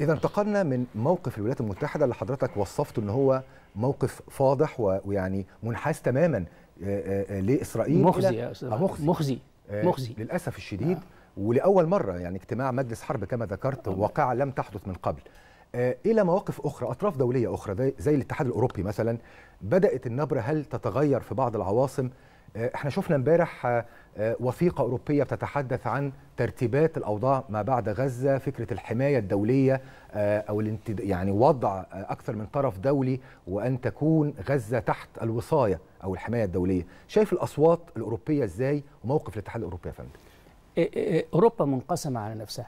اذا انتقلنا من موقف الولايات المتحده اللي حضرتك وصفته ان هو موقف فاضح ويعني منحاز تماما آه، آه، آه، لاسرائيل مخزي مخزي مخزي, مخزي. للاسف الشديد آه. ولاول مره يعني اجتماع مجلس حرب كما ذكرت واقعه لم تحدث من قبل الى مواقف اخرى اطراف دوليه اخرى زي الاتحاد الاوروبي مثلا بدات النبره هل تتغير في بعض العواصم آه، احنا شفنا امبارح آه، آه، وثيقة أوروبية بتتحدث عن ترتيبات الأوضاع ما بعد غزة فكرة الحماية الدولية أو يعني وضع أكثر من طرف دولي وأن تكون غزة تحت الوصاية أو الحماية الدولية شايف الأصوات الأوروبية إزاي وموقف الاتحاد الأوروبي يا فندم إيه، إيه، إيه، أوروبا منقسمة على نفسها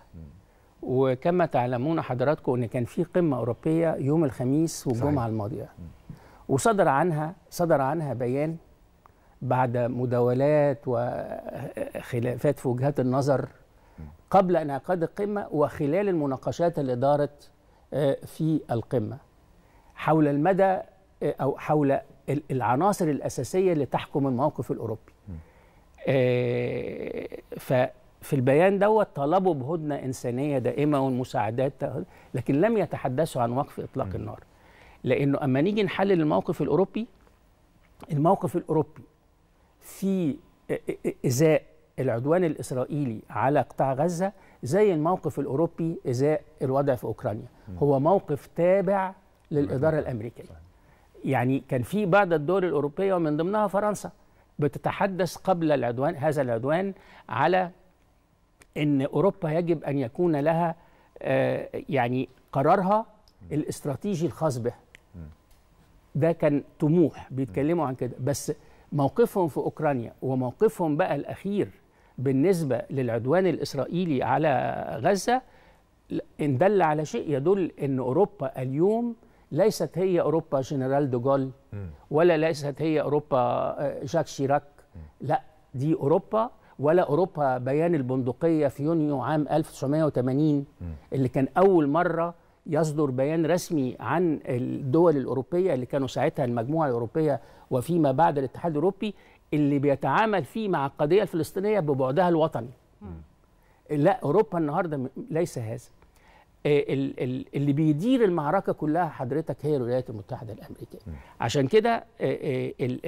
وكما تعلمون حضراتكم أن كان في قمة أوروبية يوم الخميس والجمعة الماضية وصدر عنها صدر عنها بيان بعد مداولات وخلافات في وجهات النظر قبل انعقاد القمه وخلال المناقشات اللي دارت آه، في القمه حول المدى آه، او حول العناصر الاساسيه اللي تحكم الموقف الاوروبي. آه، ففي البيان دوت طلبوا بهدنه انسانيه دائمه والمساعدات لكن لم يتحدثوا عن وقف اطلاق النار. لانه اما نيجي نحلل الموقف الاوروبي الموقف الاوروبي في ازاء العدوان الاسرائيلي على قطاع غزه زي الموقف الاوروبي ازاء الوضع في اوكرانيا هو موقف تابع للاداره الامريكيه يعني كان في بعض الدول الاوروبيه ومن ضمنها فرنسا بتتحدث قبل العدوان هذا العدوان على ان اوروبا يجب ان يكون لها آه، يعني قرارها الاستراتيجي الخاص بها ده كان طموح بيتكلموا عن كده بس موقفهم في أوكرانيا وموقفهم بقى الأخير بالنسبة للعدوان الإسرائيلي على غزة إن دل على شيء يدل أن أوروبا اليوم ليست هي أوروبا جنرال دوغول ولا ليست هي أوروبا آه، جاك شيراك لا دي أوروبا ولا أوروبا بيان البندقية في يونيو عام 1980 اللي كان أول مرة يصدر بيان رسمي عن الدول الأوروبية اللي كانوا ساعتها المجموعة الأوروبية وفيما بعد الاتحاد الأوروبي اللي بيتعامل فيه مع القضية الفلسطينية ببعدها الوطني لا أوروبا النهاردة ليس هذا آه، اللي بيدير المعركة كلها حضرتك هي الولايات المتحدة الأمريكية عشان كده آه، آه،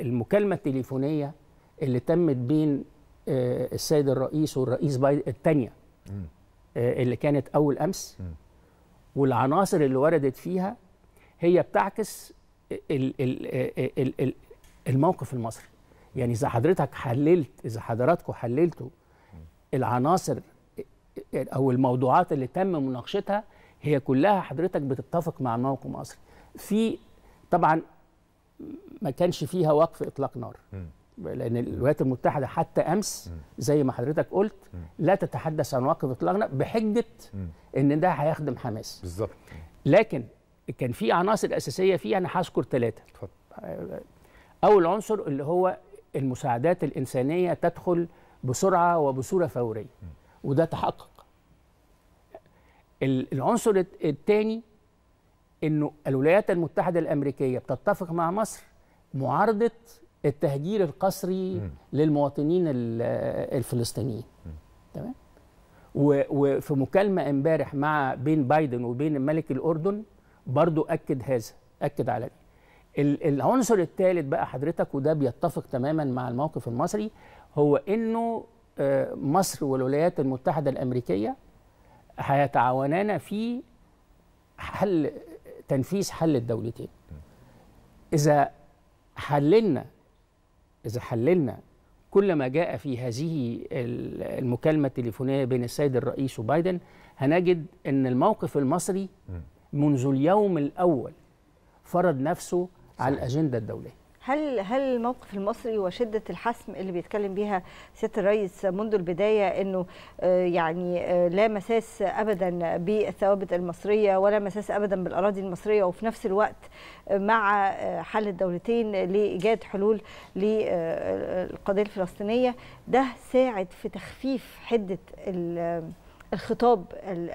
المكالمة التليفونية اللي تمت بين السيد الرئيس والرئيس بايدن الثانية اللي كانت أول أمس والعناصر اللي وردت فيها هي بتعكس الموقف المصري يعني اذا حضرتك حللت اذا حضراتكم حللتوا العناصر او الموضوعات اللي تم مناقشتها هي كلها حضرتك بتتفق مع موقف مصري في طبعا ما كانش فيها وقف اطلاق نار لان الولايات المتحده حتى امس زي ما حضرتك قلت لا تتحدث عن واقف اطلاقنا بحجه ان ده هيخدم حماس بالظبط لكن كان في عناصر اساسيه فيه انا يعني هذكر ثلاثه اول عنصر اللي هو المساعدات الانسانيه تدخل بسرعه وبصوره فوريه وده تحقق العنصر الثاني انه الولايات المتحده الامريكيه بتتفق مع مصر معارضه التهجير القسري للمواطنين الفلسطينيين تمام وفي مكالمه امبارح مع بين بايدن وبين الملك الاردن برضو اكد هذا اكد على ده العنصر الثالث بقى حضرتك وده بيتفق تماما مع الموقف المصري هو انه آه، مصر والولايات المتحده الامريكيه هيتعاونان في حل تنفيذ حل الدولتين اذا حللنا إذا حللنا كل ما جاء في هذه المكالمة التليفونية بين السيد الرئيس وبايدن هنجد أن الموقف المصري منذ اليوم الأول فرض نفسه على الأجندة الدولية هل هل الموقف المصري وشده الحسم اللي بيتكلم بيها سياده الرئيس منذ البدايه انه آه، يعني آه، لا مساس ابدا بالثوابت المصريه ولا مساس ابدا بالاراضي المصريه وفي نفس الوقت آه، مع حل الدولتين لايجاد حلول للقضيه الفلسطينيه ده ساعد في تخفيف حده الخطاب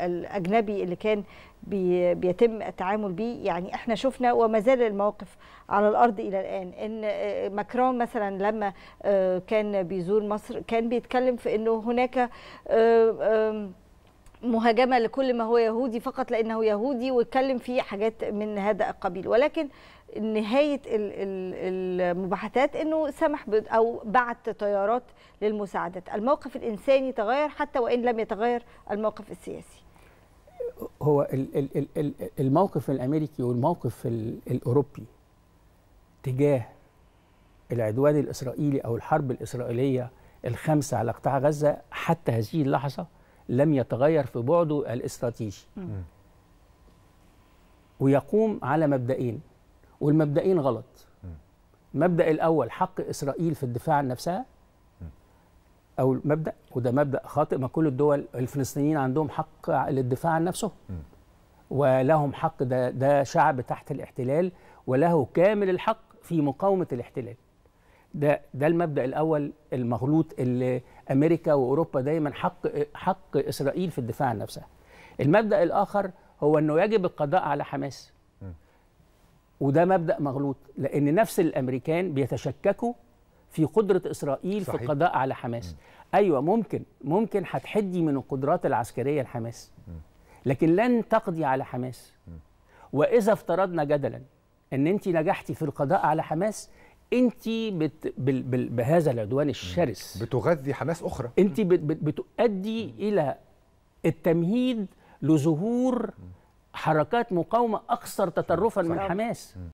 الاجنبي اللي كان بيتم التعامل بيه يعني احنا شفنا وما زال الموقف على الارض الى الان ان آه، ماكرون مثلا لما آه، كان بيزور مصر كان بيتكلم في انه هناك آه، مهاجمه لكل ما هو يهودي فقط لانه يهودي واتكلم في حاجات من هذا القبيل ولكن نهايه المباحثات انه سمح او بعت طيارات للمساعدات الموقف الانساني تغير حتى وان لم يتغير الموقف السياسي هو الموقف الامريكي والموقف الاوروبي تجاه العدوان الاسرائيلي او الحرب الاسرائيليه الخامسه على قطاع غزه حتى هذه اللحظه لم يتغير في بعده الاستراتيجي ويقوم على مبدئين والمبدئين غلط المبدا الاول حق اسرائيل في الدفاع عن نفسها او مبدا وده مبدا خاطئ ما كل الدول الفلسطينيين عندهم حق للدفاع عن نفسهم ولهم حق ده ده شعب تحت الاحتلال وله كامل الحق في مقاومه الاحتلال ده ده المبدا الاول المغلوط اللي امريكا واوروبا دايما حق حق اسرائيل في الدفاع عن نفسها المبدا الاخر هو انه يجب القضاء على حماس وده مبدا مغلوط لان نفس الامريكان بيتشككوا في قدره اسرائيل صحيح. في القضاء على حماس م. ايوه ممكن ممكن هتحدي من القدرات العسكريه لحماس لكن لن تقضي على حماس واذا افترضنا جدلا ان انت نجحتي في القضاء على حماس انت بت... بال... بال... بهذا العدوان الشرس بتغذي حماس اخرى انت بت... بتؤدي الى التمهيد لظهور م. حركات مقاومه اكثر تطرفا من حماس